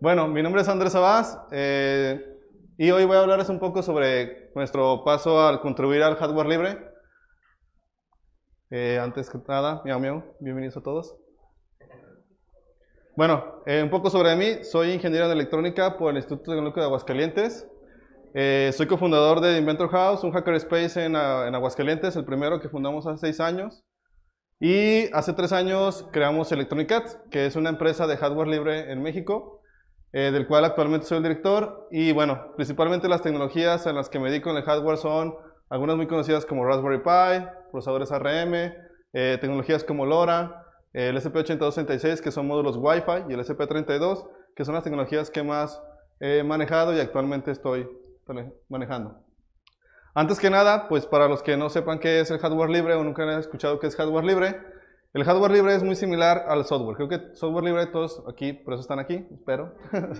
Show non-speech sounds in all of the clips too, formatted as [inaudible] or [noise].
Bueno, mi nombre es Andrés Abás eh, y hoy voy a hablarles un poco sobre nuestro paso al contribuir al hardware libre. Eh, antes que nada, miau miau, bienvenidos a todos. Bueno, eh, un poco sobre mí. Soy ingeniero en electrónica por el Instituto Tecnológico de Aguascalientes. soy cofundador de Inventor House, un hackerspace en, ah, en Aguascalientes, el primero que fundamos hace seis años. Y hace tres años creamos Electronic que es una empresa de hardware libre en México eh, del cual actualmente soy el director. Y bueno, principalmente las tecnologías en las que me dedico en el hardware son algunas muy conocidas como Raspberry Pi, procesadores ARM, eh, tecnologías como LoRa, eh, el SP8266 que son módulos Wi-Fi y el SP32 que son las tecnologías que más he manejado y actualmente estoy manejando. Antes que nada, pues para los que no sepan qué es el hardware libre o nunca han escuchado qué es hardware libre, el hardware libre es muy similar al software. Creo que software libre todos aquí, por eso están aquí, espero, [laughs]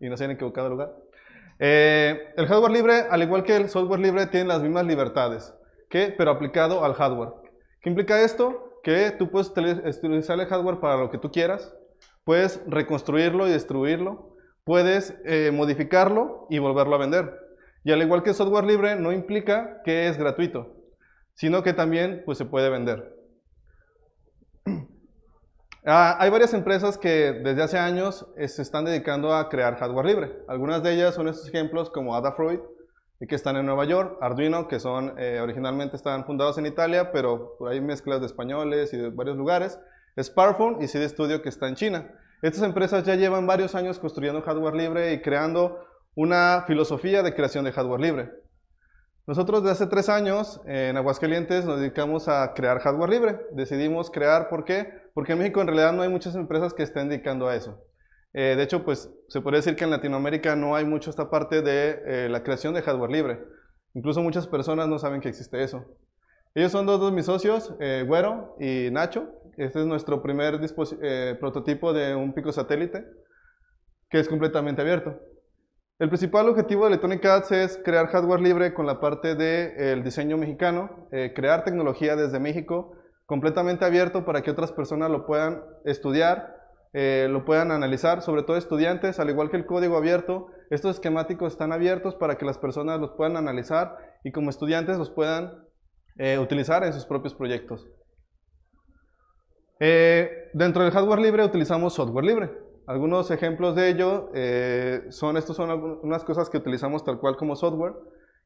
y no se han equivocado de lugar. Eh, el hardware libre, al igual que el software libre, tiene las mismas libertades, que, pero aplicado al hardware. ¿Qué implica esto? Que tú puedes utilizar el hardware para lo que tú quieras, puedes reconstruirlo y destruirlo, puedes eh, modificarlo y volverlo a vender. Y al igual que el software libre, no implica que es gratuito, sino que también pues, se puede vender. Ah, hay varias empresas que desde hace años eh, se están dedicando a crear hardware libre. Algunas de ellas son estos ejemplos como Adafruit, eh, que están en Nueva York, Arduino, que son eh, originalmente estaban fundados en Italia, pero hay mezclas de españoles y de varios lugares, Sparkphone y CD Studio, que está en China. Estas empresas ya llevan varios años construyendo hardware libre y creando una filosofía de creación de hardware libre. Nosotros desde hace tres años en Aguascalientes nos dedicamos a crear hardware libre. Decidimos crear, ¿por qué? Porque en México en realidad no hay muchas empresas que estén dedicando a eso. Eh, de hecho, pues se podría decir que en Latinoamérica no hay mucho esta parte de eh, la creación de hardware libre. Incluso muchas personas no saben que existe eso. Ellos son dos de mis socios, eh, Güero y Nacho. Este es nuestro primer prototipo de un pico satélite que es completamente abierto. El principal objetivo de Electronic Arts es crear hardware libre con la parte del eh, diseño mexicano, eh, crear tecnología desde México, completamente abierto para que otras personas lo puedan estudiar, eh, lo puedan analizar, sobre todo estudiantes, al igual que el código abierto, estos esquemáticos están abiertos para que las personas los puedan analizar y como estudiantes los puedan utilizar en sus propios proyectos. dentro del hardware libre utilizamos software libre. Algunos ejemplos de ello eh, son, estos son algunas cosas que utilizamos tal cual como software.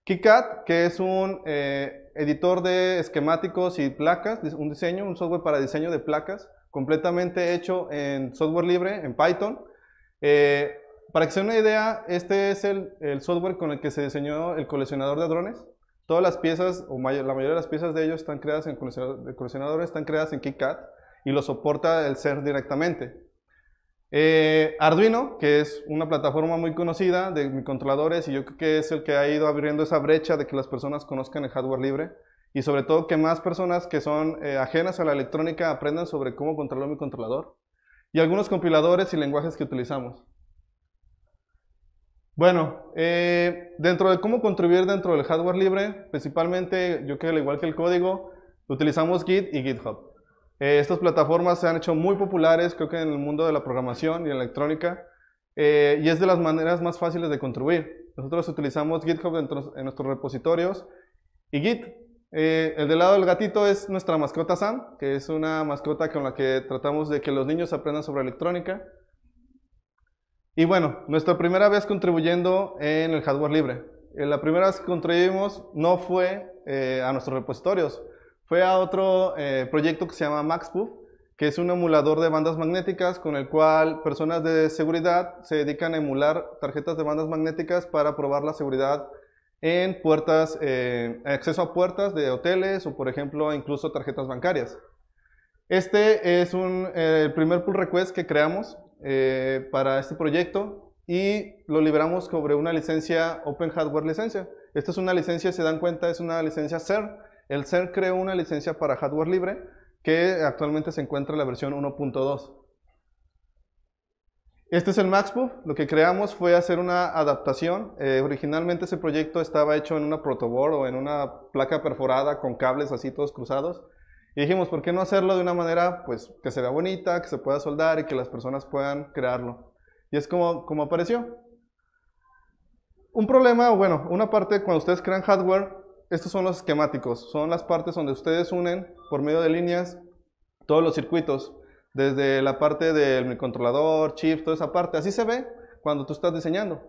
KiCad, que es un eh, editor de esquemáticos y placas, un diseño, un software para diseño de placas, completamente hecho en software libre, en Python. Eh, para que se den una idea, este es el, el, software con el que se diseñó el coleccionador de drones. Todas las piezas, o la mayoría de las piezas de ellos están creadas en coleccionadores, están creadas en KiCad y lo soporta el CERN directamente. Eh, Arduino, que es una plataforma muy conocida de microcontroladores y yo creo que es el que ha ido abriendo esa brecha de que las personas conozcan el hardware libre y sobre todo que más personas que son eh, ajenas a la electrónica aprendan sobre cómo controlar mi controlador y algunos compiladores y lenguajes que utilizamos. Bueno, eh, dentro de cómo contribuir dentro del hardware libre, principalmente yo creo que al igual que el código, utilizamos Git y GitHub. Eh, estas plataformas se han hecho muy populares, creo que en el mundo de la programación y electrónica, eh, y es de las maneras más fáciles de contribuir. Nosotros utilizamos GitHub en nuestros repositorios y Git. Eh, el del lado del gatito es nuestra mascota Sam, que es una mascota con la que tratamos de que los niños aprendan sobre electrónica. Y bueno, nuestra primera vez contribuyendo en el hardware libre. la primera vez que contribuimos no fue a nuestros repositorios, fue a otro eh, proyecto que se llama MaxPoof, que es un emulador de bandas magnéticas con el cual personas de seguridad se dedican a emular tarjetas de bandas magnéticas para probar la seguridad en puertas, eh, acceso a puertas de hoteles o por ejemplo incluso tarjetas bancarias. Este es eh, el primer pull request que creamos para este proyecto y lo liberamos sobre una licencia Open Hardware Licencia. Esta es una licencia, se dan cuenta, es una licencia CERN, el CERN creó una licencia para hardware libre que actualmente se encuentra en la versión 1.2. Este es el MaxPub. Lo que creamos fue hacer una adaptación. Eh, originalmente ese proyecto estaba hecho en una protoboard o en una placa perforada con cables así todos cruzados. Y dijimos, ¿por qué no hacerlo de una manera pues, que se vea bonita, que se pueda soldar y que las personas puedan crearlo? Y es como, como apareció. Un problema, bueno, una parte cuando ustedes crean hardware, estos son los esquemáticos, son las partes donde ustedes unen por medio de líneas todos los circuitos, desde la parte del controlador, chip, toda esa parte. Así se ve cuando tú estás diseñando.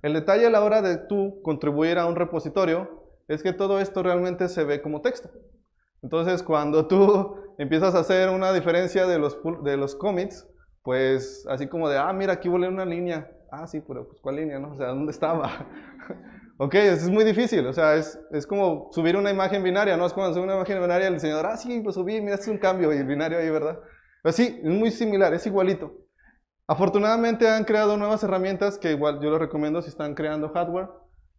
El detalle a la hora de tú contribuir a un repositorio es que todo esto realmente se ve como texto. Entonces, cuando tú [laughs] empiezas a hacer una diferencia de los, de los commits, pues así como de, ah, mira, aquí volé una línea. Ah, sí, pero pues ¿cuál línea? No? O sea, ¿dónde estaba? [laughs] Ok, es muy difícil, o sea, es, es, como subir una imagen binaria, ¿no? Es como subir una imagen binaria el diseñador, ah, sí, lo subí, mira, es un cambio, y el binario ahí, ¿verdad? Pero sí, es muy similar, es igualito. Afortunadamente han creado nuevas herramientas que igual yo lo recomiendo si están creando hardware,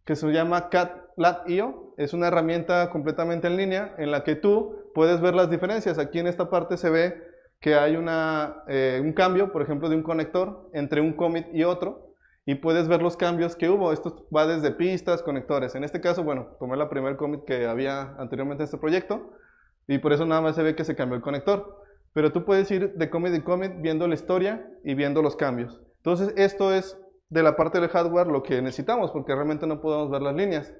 que se llama CatLab.io. Es una herramienta completamente en línea en la que tú puedes ver las diferencias. Aquí en esta parte se ve que hay una, eh, un cambio, por ejemplo, de un conector entre un commit y otro y puedes ver los cambios que hubo. Esto va desde pistas, conectores. En este caso, bueno, tomé la primer commit que había anteriormente en este proyecto y por eso nada más se ve que se cambió el conector. Pero tú puedes ir de commit en commit viendo la historia y viendo los cambios. Entonces, esto es de la parte del hardware lo que necesitamos porque realmente no podemos ver las líneas.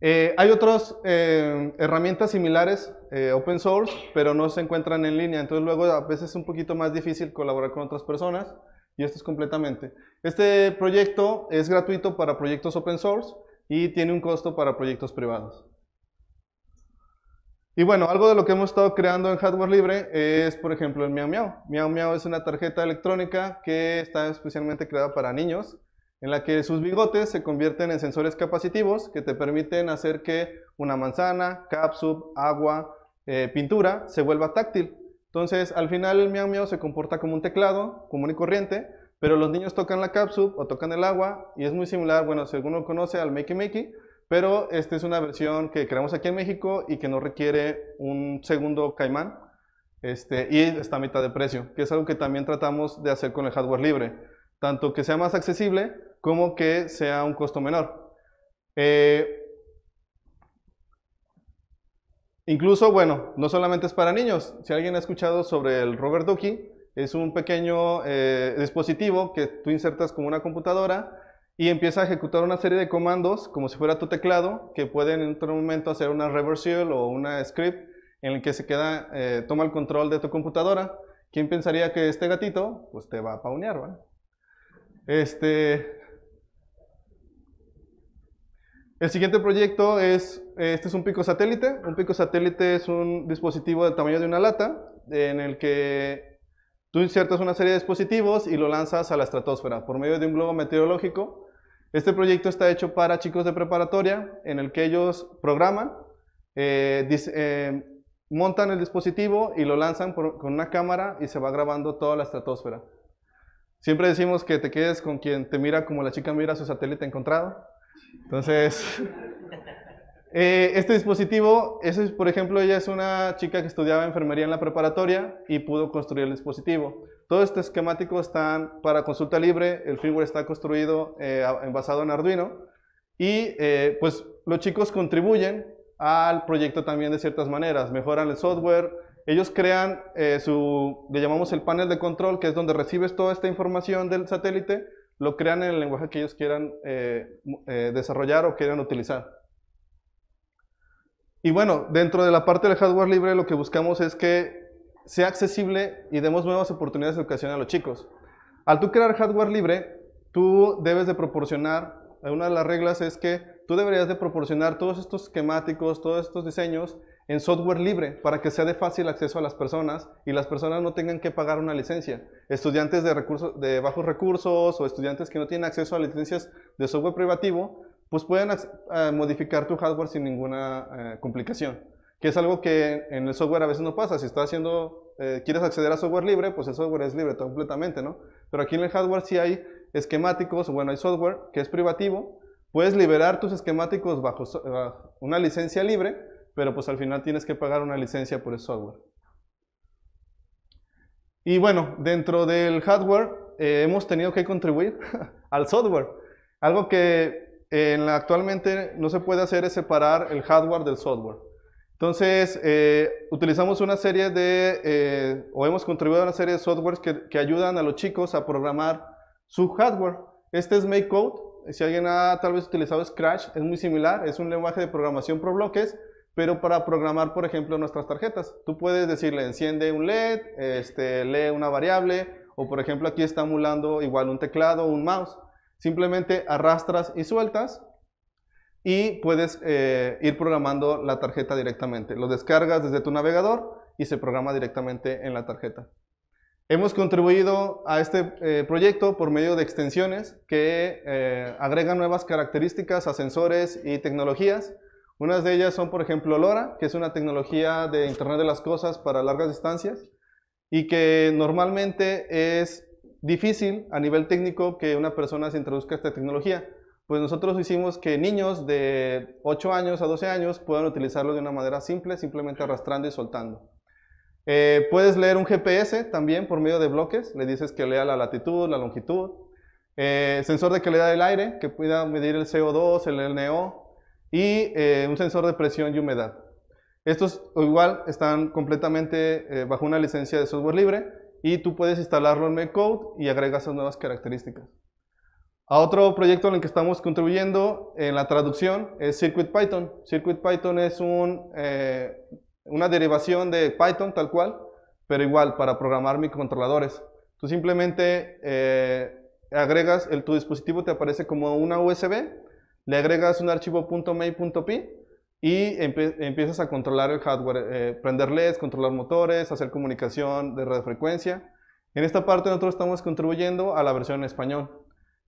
Eh, hay otras eh, herramientas similares eh, open source, pero no se encuentran en línea, entonces luego a veces es un poquito más difícil colaborar con otras personas y esto es completamente. Este proyecto es gratuito para proyectos open source y tiene un costo para proyectos privados. Y bueno, algo de lo que hemos estado creando en hardware libre es, por ejemplo, el Miao Miao. Miao es una tarjeta electrónica que está especialmente creada para niños, en la que sus bigotes se convierten en sensores capacitivos que te permiten hacer que una manzana, cápsula, agua, eh, pintura se vuelva táctil. Entonces, al final el miau miau se comporta como un teclado común y corriente, pero los niños tocan la cápsula o tocan el agua y es muy similar, bueno, si alguno conoce al Makey Makey, pero esta es una versión que creamos aquí en México y que no requiere un segundo caimán este, y está a mitad de precio, que es algo que también tratamos de hacer con el hardware libre, tanto que sea más accesible como que sea un costo menor. Eh, Incluso, bueno, no solamente es para niños. Si alguien ha escuchado sobre el Robert Ducky, es un pequeño eh, dispositivo que tú insertas como una computadora y empieza a ejecutar una serie de comandos como si fuera tu teclado que pueden en otro momento hacer una reversal o una script en el que se queda, eh, toma el control de tu computadora. ¿Quién pensaría que este gatito pues te va a paunear, ¿vale? Este, el siguiente proyecto es, eh, este es un pico satélite. Un pico satélite es un dispositivo del tamaño de una lata en el que tú insertas una serie de dispositivos y lo lanzas a la estratosfera por medio de un globo meteorológico. Este proyecto está hecho para chicos de preparatoria en el que ellos programan, eh, eh, montan el dispositivo y lo lanzan con una cámara y se va grabando toda la estratosfera. Siempre decimos que te quedes con quien te mira como la chica mira su satélite encontrado. Entonces, eh, este dispositivo, por ejemplo, ella es una chica que estudiaba enfermería en la preparatoria y pudo construir el dispositivo. Todo este esquemático está para consulta libre, el firmware está construido eh, basado en Arduino y eh, pues los chicos contribuyen al proyecto también de ciertas maneras, mejoran el software, ellos crean eh, su, le llamamos el panel de control, que es donde recibes toda esta información del satélite lo crean en el lenguaje que ellos quieran eh, eh, desarrollar o quieran utilizar. Y bueno, dentro de la parte del hardware libre lo que buscamos es que sea accesible y demos nuevas oportunidades de educación a los chicos. Al tú crear hardware libre, tú debes de proporcionar, una de las reglas es que tú deberías de proporcionar todos estos esquemáticos, todos estos diseños en software libre para que sea de fácil acceso a las personas y las personas no tengan que pagar una licencia. Estudiantes de, recursos, de bajos recursos o estudiantes que no tienen acceso a licencias de software privativo, pues pueden eh, modificar tu hardware sin ninguna eh, complicación, que es algo que en el software a veces no pasa. Si estás haciendo, eh, quieres acceder a software libre, pues el software es libre completamente, ¿no? Pero aquí en el hardware sí hay esquemáticos, bueno, hay software que es privativo, puedes liberar tus esquemáticos bajo una licencia libre, pero pues al final tienes que pagar una licencia por el software. Y bueno, dentro del hardware eh, hemos tenido que contribuir [laughs] al software. Algo que eh, actualmente no se puede hacer es separar el hardware del software. Entonces, eh, utilizamos una serie de, o hemos contribuido a una serie de softwares que, que, ayudan a los chicos a programar su hardware. Este es MakeCode. Si alguien ha tal vez utilizado Scratch, es muy similar. Es un lenguaje de programación por bloques pero para programar, por ejemplo, nuestras tarjetas, tú puedes decirle enciende un LED, este, lee una variable, o por ejemplo aquí está emulando igual un teclado o un mouse. Simplemente arrastras y sueltas y puedes eh, ir programando la tarjeta directamente. Lo descargas desde tu navegador y se programa directamente en la tarjeta. Hemos contribuido a este eh, proyecto por medio de extensiones que eh, agregan nuevas características a sensores y tecnologías unas de ellas son, por ejemplo, LoRa, que es una tecnología de Internet de las Cosas para largas distancias y que normalmente es difícil a nivel técnico que una persona se introduzca a esta tecnología. Pues nosotros hicimos que niños de 8 años a 12 años puedan utilizarlo de una manera simple, simplemente arrastrando y soltando. Eh, puedes leer un GPS también por medio de bloques, le dices que lea la latitud, la longitud. Eh, sensor de calidad del aire, que pueda medir el CO2, el NO, y eh, un sensor de presión y humedad. Estos igual están completamente eh, bajo una licencia de software libre y tú puedes instalarlo en MakeCode y agregas esas nuevas características. A otro proyecto en el que estamos contribuyendo en la traducción es Circuit Python. Circuit Python es un, eh, una derivación de Python tal cual, pero igual para programar microcontroladores. Tú simplemente agregas, el, tu dispositivo te aparece como una USB le agregas un archivo .may.py y empiezas a controlar el hardware, eh, prender LEDs, controlar motores, hacer comunicación de radiofrecuencia. En esta parte nosotros estamos contribuyendo a la versión en español.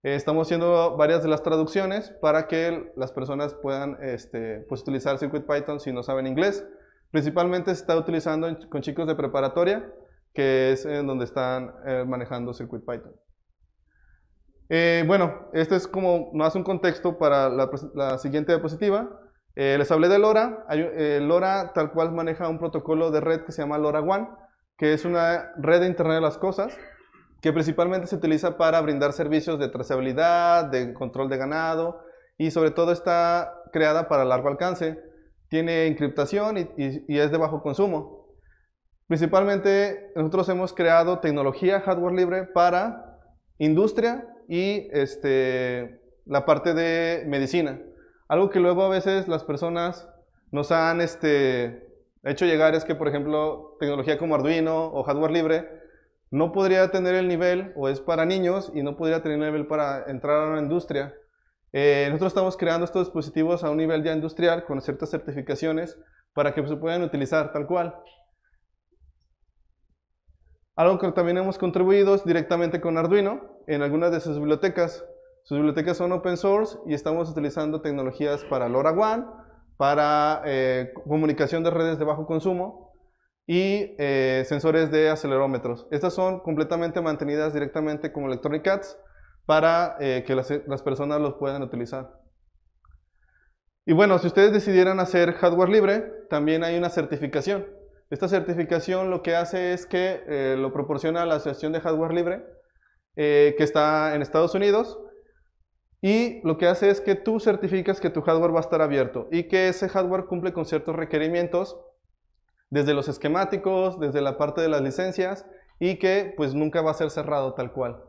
Eh, estamos haciendo varias de las traducciones para que las personas puedan este, pues, utilizar Circuit Python si no saben inglés. Principalmente se está utilizando con chicos de preparatoria, que es donde están eh, manejando Circuit Python. Eh, bueno, este es como más un contexto para la, siguiente diapositiva. Eh, les hablé de LoRa. Eh, LoRa tal cual maneja un protocolo de red que se llama LoRaWAN, que es una red de Internet de las Cosas que principalmente se utiliza para brindar servicios de trazabilidad, de control de ganado y sobre todo está creada para largo alcance. Tiene encriptación y es de bajo consumo. Principalmente nosotros hemos creado tecnología hardware libre para industria y este, la parte de medicina. Algo que luego a veces las personas nos han este, hecho llegar es que, por ejemplo, tecnología como Arduino o hardware libre no podría tener el nivel o es para niños y no podría tener el nivel para entrar a una industria. Eh, nosotros estamos creando estos dispositivos a un nivel ya industrial con ciertas certificaciones para que se puedan utilizar tal cual. Algo que también hemos contribuido es directamente con Arduino, en algunas de sus bibliotecas. Sus bibliotecas son open source y estamos utilizando tecnologías para LoRaWAN, para eh, comunicación de redes de bajo consumo y eh, sensores de acelerómetros. Estas son completamente mantenidas directamente como Electronic cats para eh, que las, personas los puedan utilizar. Y bueno, si ustedes decidieran hacer hardware libre, también hay una certificación. Esta certificación lo que hace es que lo proporciona la Asociación de Hardware Libre eh, que está en Estados Unidos. Y lo que hace es que tú certificas que tu hardware va a estar abierto y que ese hardware cumple con ciertos requerimientos, desde los esquemáticos, desde la parte de las licencias, y que pues nunca va a ser cerrado tal cual.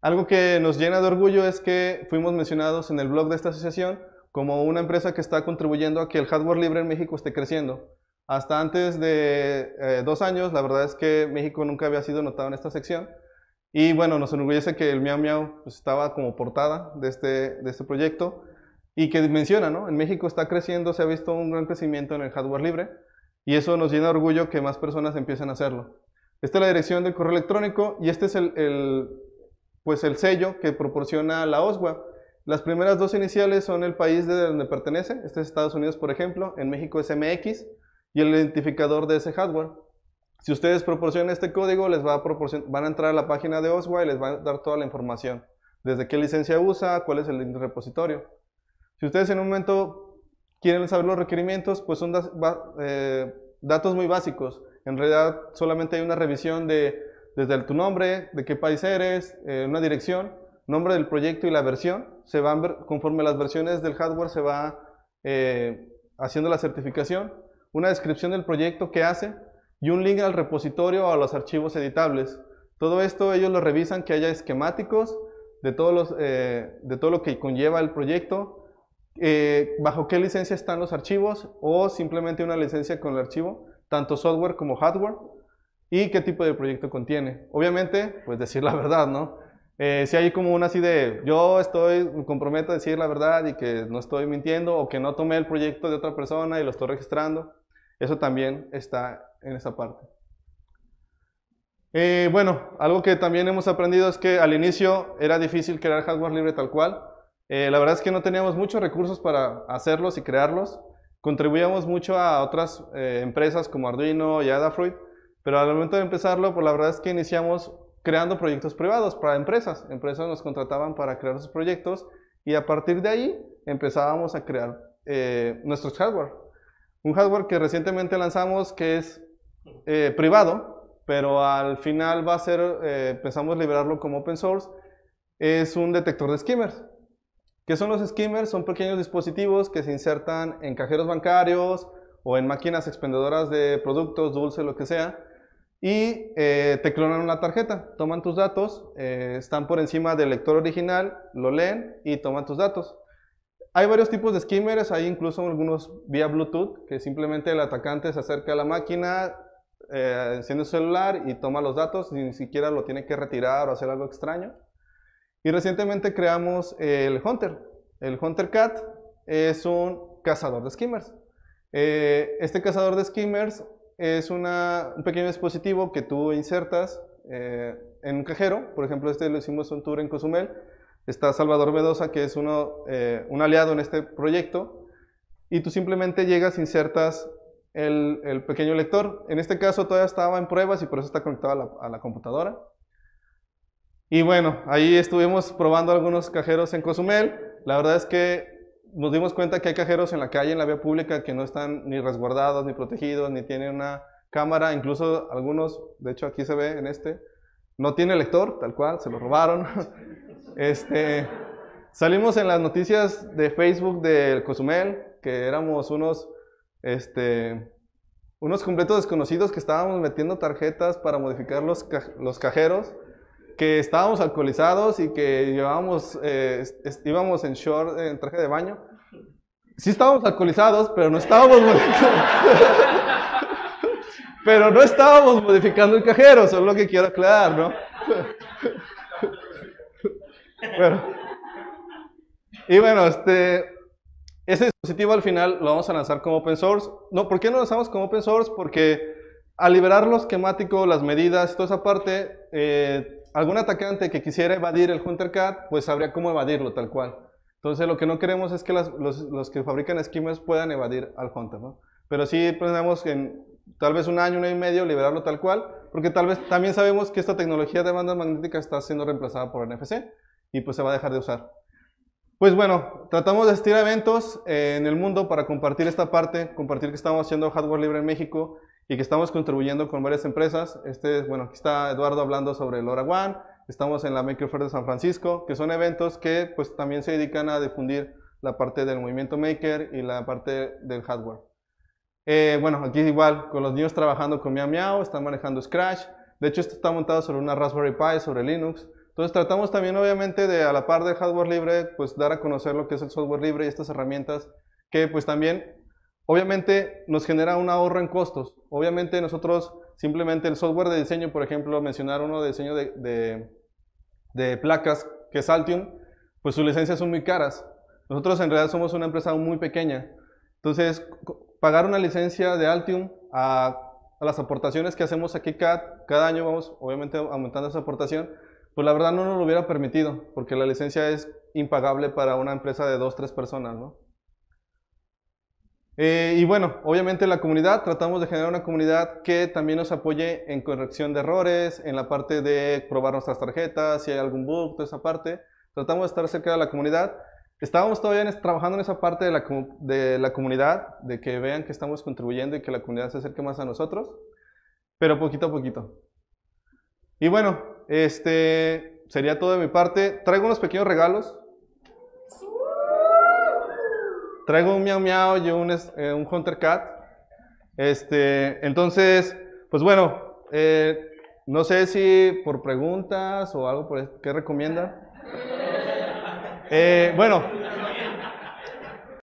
Algo que nos llena de orgullo es que fuimos mencionados en el blog de esta asociación como una empresa que está contribuyendo a que el hardware libre en México esté creciendo. Hasta antes de eh, dos años, la verdad es que México nunca había sido notado en esta sección, y bueno, nos enorgullece que el Miau Miau pues, estaba como portada este, de este, proyecto y que menciona, ¿no? En México está creciendo, se ha visto un gran crecimiento en el hardware libre y eso nos llena de orgullo que más personas empiecen a hacerlo. Esta es la dirección del correo electrónico y este es el, pues el sello que proporciona la OSWA. Las primeras dos iniciales son el país de donde pertenece, este es Estados Unidos por ejemplo, en México es MX, y el identificador de ese hardware. Si ustedes proporcionan este código, les va a van a entrar a la página de OSWA y les va a dar toda la información. Desde qué licencia usa, cuál es el repositorio. Si ustedes en un momento quieren saber los requerimientos, pues son eh, datos muy básicos. En realidad solamente hay una revisión de desde tu nombre, de qué país eres, eh, una dirección, nombre del proyecto y la versión. Se van conforme las versiones del hardware se va eh, haciendo la certificación. Una descripción del proyecto que hace, y un link al repositorio o a los archivos editables. Todo esto ellos lo revisan que haya esquemáticos de, todos los, eh, de todo lo que conlleva el proyecto, eh, bajo qué licencia están los archivos o simplemente una licencia con el archivo, tanto software como hardware, y qué tipo de proyecto contiene. Obviamente, pues decir la [laughs] verdad, ¿no? Eh, si hay como una así de, yo estoy, me comprometo a decir la verdad y que no estoy mintiendo o que no tomé el proyecto de otra persona y lo estoy registrando, eso también está en esa parte. Eh, bueno, algo que también hemos aprendido es que al inicio era difícil crear hardware libre tal cual. Eh, la verdad es que no teníamos muchos recursos para hacerlos y crearlos. Contribuíamos mucho a otras eh, empresas como Arduino y Adafruit, pero al momento de empezarlo, pues la verdad es que iniciamos creando proyectos privados para empresas. Empresas nos contrataban para crear sus proyectos y a partir de ahí empezábamos a crear nuestros hardware. Un hardware que recientemente lanzamos que es eh, privado, pero al final va a ser, eh, empezamos pensamos liberarlo como open source, es un detector de skimmers. ¿Qué son los skimmers? Son pequeños dispositivos que se insertan en cajeros bancarios o en máquinas expendedoras de productos, dulce, lo que sea, y eh, te clonan una tarjeta, toman tus datos, están por encima del lector original, lo leen y toman tus datos. Hay varios tipos de skimmers, hay incluso algunos vía Bluetooth, que simplemente el atacante se acerca a la máquina, eh, enciende su celular y toma los datos, ni siquiera lo tiene que retirar o hacer algo extraño. Y recientemente creamos el Hunter. El Hunter Cat es un cazador de skimmers. Eh, este cazador de skimmers es un pequeño dispositivo que tú insertas eh, en un cajero. Por ejemplo, este lo hicimos un tour en Cozumel. Está Salvador Bedosa que es uno, eh, un aliado en este proyecto. Y tú simplemente llegas, insertas el, pequeño lector. En este caso todavía estaba en pruebas y por eso está conectado a la, computadora. Y bueno, ahí estuvimos probando algunos cajeros en Cozumel. La verdad es que nos dimos cuenta que hay cajeros en la calle, en la vía pública, que no están ni resguardados, ni protegidos, ni tienen una cámara. Incluso algunos, de hecho aquí se ve en este, no tiene lector, tal cual, se lo robaron. [laughs] este, salimos en las noticias de Facebook de Cozumel, que éramos unos este, unos completos desconocidos que estábamos metiendo tarjetas para modificar los, cajeros, que estábamos alcoholizados y que llevábamos, eh, íbamos en short, en traje de baño. Sí estábamos alcoholizados, pero no estábamos [laughs] pero no estábamos modificando el cajero, eso lo que quiero aclarar, ¿no? bueno. [laughs] Y bueno, este, este dispositivo al final lo vamos a lanzar como open source. No, ¿Por qué no lo lanzamos como open source? Porque al liberar los esquemáticos, las medidas, toda esa parte, eh, algún atacante que quisiera evadir el HunterCat, pues sabría cómo evadirlo tal cual. Entonces lo que no queremos es que los, que fabrican esquemas puedan evadir al Hunter, Pero sí pensamos en tal vez un año, un año y medio liberarlo tal cual, porque tal vez también sabemos que esta tecnología de banda magnética está siendo reemplazada por NFC y pues se va a dejar de usar. Pues bueno, tratamos de asistir eventos eh, en el mundo para compartir esta parte, compartir que estamos haciendo hardware libre en México y que estamos contribuyendo con varias empresas. Este, bueno, aquí está Eduardo hablando sobre el estamos en la Maker Fair de San Francisco, que son eventos que pues también se dedican a difundir la parte del movimiento maker y la parte del hardware. Eh, bueno, aquí es igual, con los niños trabajando con Miao Miao, están manejando Scratch. De hecho, esto está montado sobre una Raspberry Pi, sobre Linux. Entonces tratamos también obviamente de a la par del hardware libre, pues dar a conocer lo que es el software libre y estas herramientas que pues también obviamente nos genera un ahorro en costos. Obviamente nosotros simplemente el software de diseño, por ejemplo, mencionar uno de diseño de, de, placas que es Altium, pues sus licencias son muy caras. Nosotros en realidad somos una empresa muy pequeña. Entonces, pagar una licencia de Altium a, las aportaciones que hacemos aquí CAD, cada año, vamos obviamente aumentando esa aportación, pues la verdad no nos lo hubiera permitido, porque la licencia es impagable para una empresa de dos, tres personas, ¿no? Eh, y bueno, obviamente la comunidad, tratamos de generar una comunidad que también nos apoye en corrección de errores, en la parte de probar nuestras tarjetas, si hay algún bug, toda esa parte. Tratamos de estar cerca de la comunidad. Estábamos todavía trabajando en esa parte de la, de la comunidad, de que vean que estamos contribuyendo y que la comunidad se acerque más a nosotros, pero poquito a poquito. Y bueno, este, sería todo de mi parte. Traigo unos pequeños regalos. Traigo un Miau Miau y un, eh, un Hunter Cat. Este, entonces, pues bueno, eh, no sé si por preguntas o algo por ¿qué recomienda? Eh, bueno,